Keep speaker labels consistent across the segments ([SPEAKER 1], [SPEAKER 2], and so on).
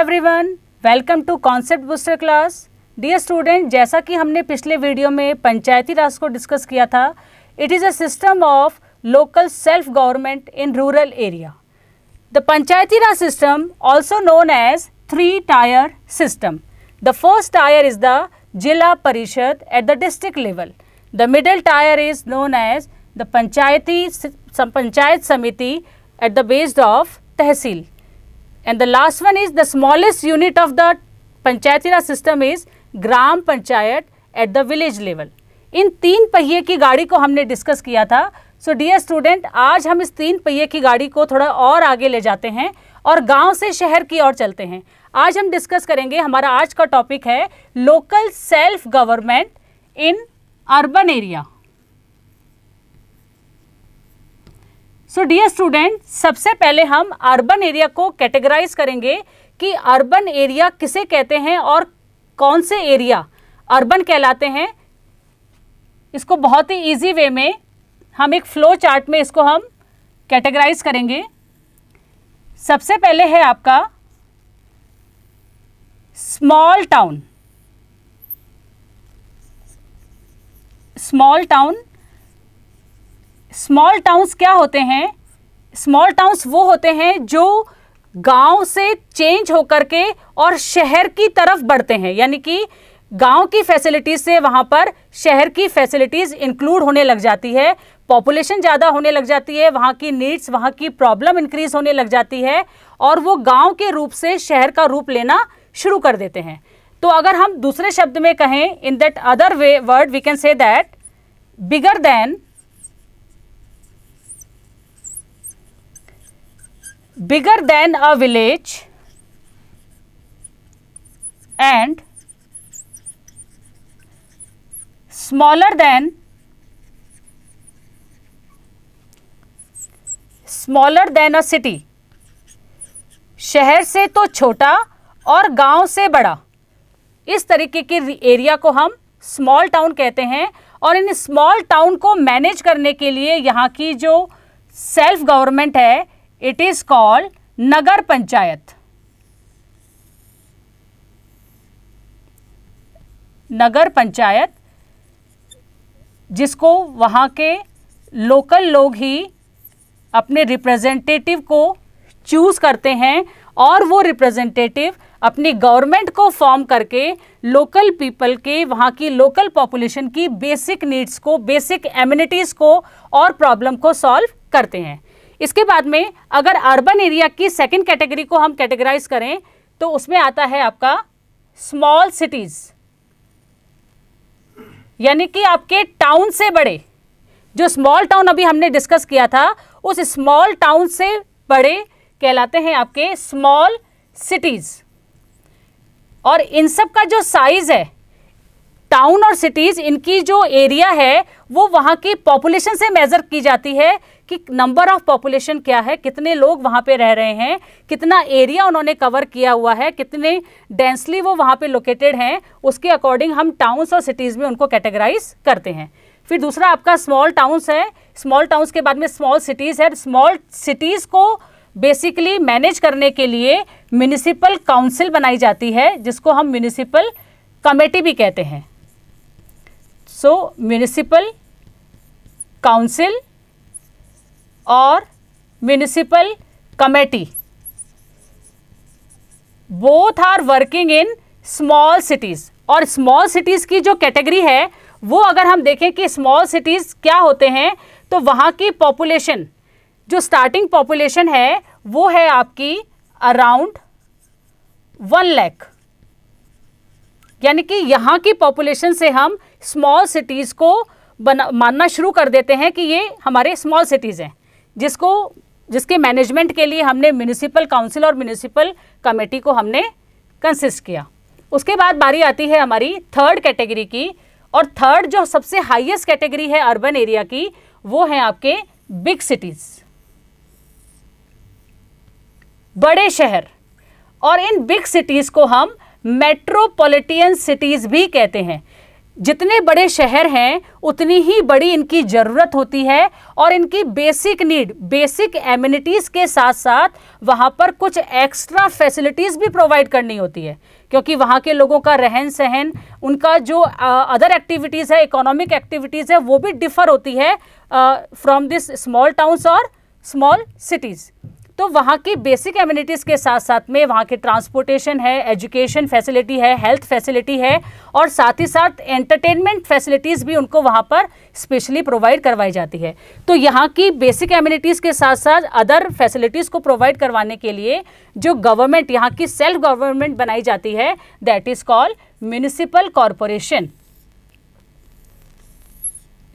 [SPEAKER 1] Everyone welcome to concept booster class dear student जैसा कि हमने पिछले वीडियो में पंचायती राज को डिस्कस किया था it is a system of local self government in rural area the Panchayati Raj system also known as three tier system the first tier is the Zila Parishad at the district level the middle tier is known as the Panchayati Panchayat Samiti at the based of tehsil And the last one is the smallest unit of the Panchayati Raj system is Gram Panchayat at the village level. इन तीन पहिए की गाड़ी को हमने discuss किया था सो dear student आज हम इस तीन पहिए की गाड़ी को थोड़ा और आगे ले जाते हैं और गांव से शहर की ओर चलते हैं आज हम डिस्कस करेंगे हमारा आज का टॉपिक है local self government in urban area so dear student सबसे पहले हम अर्बन एरिया को कैटेगराइज करेंगे कि अर्बन एरिया किसे कहते हैं और कौन से एरिया अर्बन कहलाते हैं इसको बहुत ही इजी वे में हम एक फ्लो चार्ट में इसको हम कैटेगराइज करेंगे सबसे पहले है आपका small town small town small towns क्या होते हैं स्मॉल टाउन्स वो होते हैं जो गांव से चेंज होकर के और शहर की तरफ बढ़ते हैं यानी कि गांव की फैसिलिटीज़ से वहाँ पर शहर की फैसिलिटीज़ इंक्लूड होने लग जाती है पॉपुलेशन ज़्यादा होने लग जाती है वहाँ की नीड्स वहाँ की प्रॉब्लम इंक्रीज होने लग जाती है और वो गांव के रूप से शहर का रूप लेना शुरू कर देते हैं तो अगर हम दूसरे शब्द में कहें in that other way word we can say that bigger than bigger than a village and smaller than smaller than a city शहर से तो छोटा और गांव से बड़ा इस तरीके के एरिया को हम स्मॉल टाउन कहते हैं और इन स्मॉल टाउन को मैनेज करने के लिए यहाँ की जो सेल्फ गवर्नमेंट है it is called Nagar Panchayat Nagar Panchayat जिसको वहाँ के लोकल लोग ही अपने रिप्रेजेंटेटिव को चूज़ करते हैं और वो रिप्रेजेंटेटिव अपनी गवर्नमेंट को फॉर्म करके लोकल पीपल के वहाँ की लोकल पॉपुलेशन की बेसिक नीड्स को बेसिक एम्यूनिटीज़ को और प्रॉब्लम को सॉल्व करते हैं इसके बाद में अगर अर्बन एरिया की सेकेंड कैटेगरी को हम कैटेगराइज करें तो उसमें आता है आपका स्मॉल सिटीज़ यानी कि आपके टाउन से बड़े जो स्मॉल टाउन अभी हमने डिस्कस किया था उस स्मॉल टाउन से बड़े कहलाते हैं आपके स्मॉल सिटीज़ और इन सब का जो साइज़ है टाउन और सिटीज़ इनकी जो एरिया है वो वहाँ की पॉपुलेशन से मेज़र की जाती है कि नंबर ऑफ़ पॉपुलेशन क्या है कितने लोग वहाँ पे रह रहे हैं कितना एरिया उन्होंने कवर किया हुआ है कितने डेंसली वो वहाँ पे लोकेटेड हैं उसके अकॉर्डिंग हम टाउन्स और सिटीज़ में उनको कैटेगराइज करते हैं फिर दूसरा आपका स्मॉल टाउन्स है स्मॉल टाउन्स के बाद में स्मॉल सिटीज़ है स्मॉल सिटीज़ को बेसिकली मैनेज करने के लिए म्यूनिसिपल काउंसिल बनाई जाती है जिसको हम म्यूनिसिपल कमेटी भी कहते हैं सो म्यूनिसिपल काउंसिल और municipal committee both are working in small cities और स्मॉल सिटीज की जो कैटेगरी है वो अगर हम देखें कि स्मॉल सिटीज क्या होते हैं तो वहां की पॉपुलेशन जो स्टार्टिंग पॉपुलेशन है वो है आपकी अराउंड वन लैख यानी कि यहां की पॉपुलेशन से हम स्मॉल सिटीज़ को बना मानना शुरू कर देते हैं कि ये हमारे स्मॉल सिटीज़ हैं जिसको जिसके मैनेजमेंट के लिए हमने म्यूनिसिपल काउंसिल और म्यूनिसिपल कमेटी को हमने कंसिस्ट किया उसके बाद बारी आती है हमारी थर्ड कैटेगरी की और थर्ड जो सबसे हाईएस्ट कैटेगरी है अर्बन एरिया की वो है आपके बिग सिटीज़ बड़े शहर और इन बिग सिटीज़ को हम मेट्रोपॉलिटियन सिटीज़ भी कहते हैं जितने बड़े शहर हैं उतनी ही बड़ी इनकी ज़रूरत होती है और इनकी बेसिक नीड बेसिक एमिनिटीज़ के साथ साथ वहाँ पर कुछ एक्स्ट्रा फैसिलिटीज़ भी प्रोवाइड करनी होती है क्योंकि वहाँ के लोगों का रहन सहन उनका जो अदर एक्टिविटीज़ है इकोनॉमिक एक्टिविटीज़ है वो भी डिफ़र होती है फ्रॉम दिस स्मॉल टाउन्स और स्मॉल सिटीज़ तो वहाँ की बेसिक एम्यूनिटीज़ के साथ साथ में वहाँ की ट्रांसपोर्टेशन है एजुकेशन फैसिलिटी है हेल्थ फैसिलिटी है और साथ ही साथ एंटरटेनमेंट फैसिलिटीज़ भी उनको वहाँ पर स्पेशली प्रोवाइड करवाई जाती है तो यहाँ की बेसिक एम्यूनिटीज़ के साथ साथ अदर फैसिलिटीज़ को प्रोवाइड करवाने के लिए जो गवर्नमेंट यहाँ की सेल्फ गवर्नमेंट बनाई जाती है that is called municipal corporation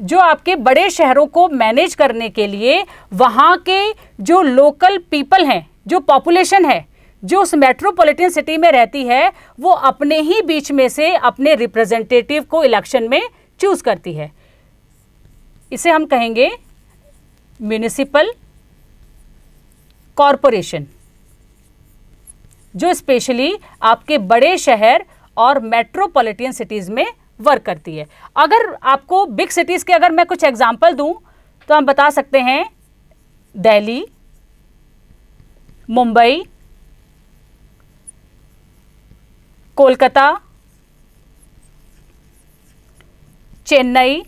[SPEAKER 1] जो आपके बड़े शहरों को मैनेज करने के लिए वहाँ के जो लोकल पीपल हैं जो पॉपुलेशन है जो उस मेट्रोपॉलिटन सिटी में रहती है वो अपने ही बीच में से अपने रिप्रेजेंटेटिव को इलेक्शन में चूज करती है इसे हम कहेंगे म्यूनिसिपल कॉरपोरेशन जो स्पेशली आपके बड़े शहर और मेट्रोपॉलिटन सिटीज़ में वर्क करती है अगर आपको बिग सिटीज़ के अगर मैं कुछ एग्जाम्पल दू तो हम बता सकते हैं Delhi Mumbai Kolkata Chennai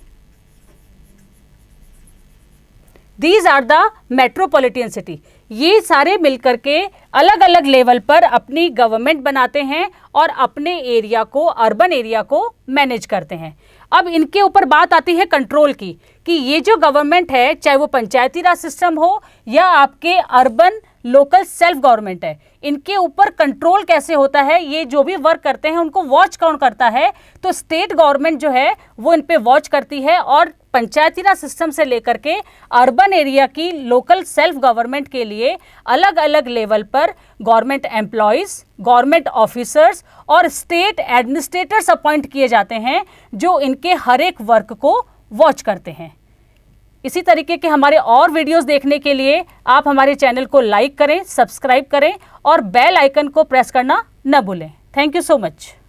[SPEAKER 1] these are the metropolitan city ये सारे मिलकर के अलग अलग लेवल पर अपनी गवर्नमेंट बनाते हैं और अपने एरिया को अर्बन एरिया को मैनेज करते हैं अब इनके ऊपर बात आती है कंट्रोल की कि ये जो गवर्नमेंट है चाहे वो पंचायती राज सिस्टम हो या आपके अर्बन लोकल सेल्फ गवर्नमेंट है इनके ऊपर कंट्रोल कैसे होता है ये जो भी वर्क करते हैं उनको वॉच कौन करता है तो स्टेट गवर्नमेंट जो है वो इन पर वॉच करती है और राज सिस्टम से लेकर के अर्बन एरिया की लोकल सेल्फ गवर्नमेंट के लिए अलग अलग लेवल पर गवर्नमेंट एम्प्लॉयज़ गवर्नमेंट ऑफिसर्स और स्टेट एडमिनिस्ट्रेटर्स अपॉइंट किए जाते हैं जो इनके हर एक वर्क को वॉच करते हैं इसी तरीके के हमारे और वीडियोस देखने के लिए आप हमारे चैनल को लाइक करें सब्सक्राइब करें और बेल आइकन को प्रेस करना न भूलें थैंक यू सो मच